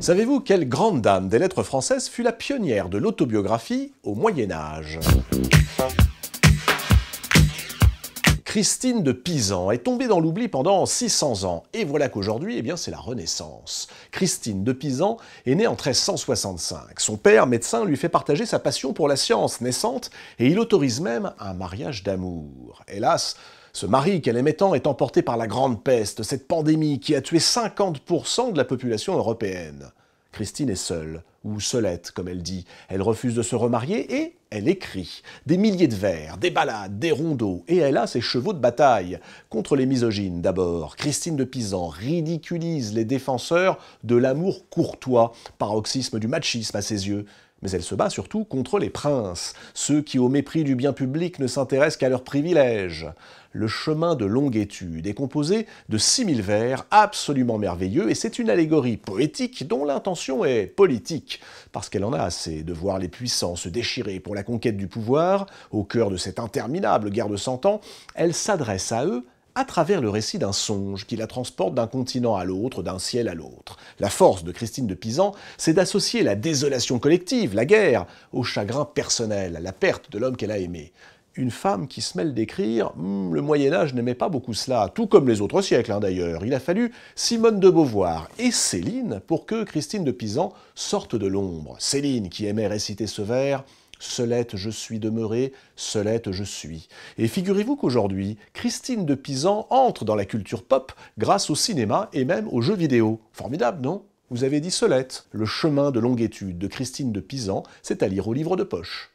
Savez-vous quelle grande dame des lettres françaises fut la pionnière de l'autobiographie au Moyen Âge Christine de Pisan est tombée dans l'oubli pendant 600 ans, et voilà qu'aujourd'hui, eh bien, c'est la Renaissance. Christine de Pisan est née en 1365. Son père, médecin, lui fait partager sa passion pour la science naissante, et il autorise même un mariage d'amour. Hélas, ce mari qu'elle aimait tant est emporté par la grande peste, cette pandémie qui a tué 50% de la population européenne. Christine est seule, ou solette, comme elle dit. Elle refuse de se remarier et elle écrit. Des milliers de vers, des ballades, des rondeaux, et elle a ses chevaux de bataille. Contre les misogynes d'abord, Christine de Pisan ridiculise les défenseurs de l'amour courtois, paroxysme du machisme à ses yeux. Mais elle se bat surtout contre les princes, ceux qui, au mépris du bien public, ne s'intéressent qu'à leurs privilèges. Le chemin de longue étude est composé de 6000 vers absolument merveilleux, et c'est une allégorie poétique dont l'intention est politique parce qu'elle en a assez de voir les puissants se déchirer pour la conquête du pouvoir, au cœur de cette interminable guerre de cent ans, elle s'adresse à eux à travers le récit d'un songe qui la transporte d'un continent à l'autre, d'un ciel à l'autre. La force de Christine de Pisan, c'est d'associer la désolation collective, la guerre, au chagrin personnel, à la perte de l'homme qu'elle a aimé une femme qui se mêle d'écrire, hmm, le Moyen Âge n'aimait pas beaucoup cela, tout comme les autres siècles hein, d'ailleurs. Il a fallu Simone de Beauvoir et Céline pour que Christine de Pisan sorte de l'ombre. Céline qui aimait réciter ce vers. Solette je suis demeurée, Solette je suis. Et figurez-vous qu'aujourd'hui, Christine de Pisan entre dans la culture pop grâce au cinéma et même aux jeux vidéo. Formidable, non Vous avez dit Solette, le chemin de longue étude de Christine de Pisan, c'est à lire au livre de poche.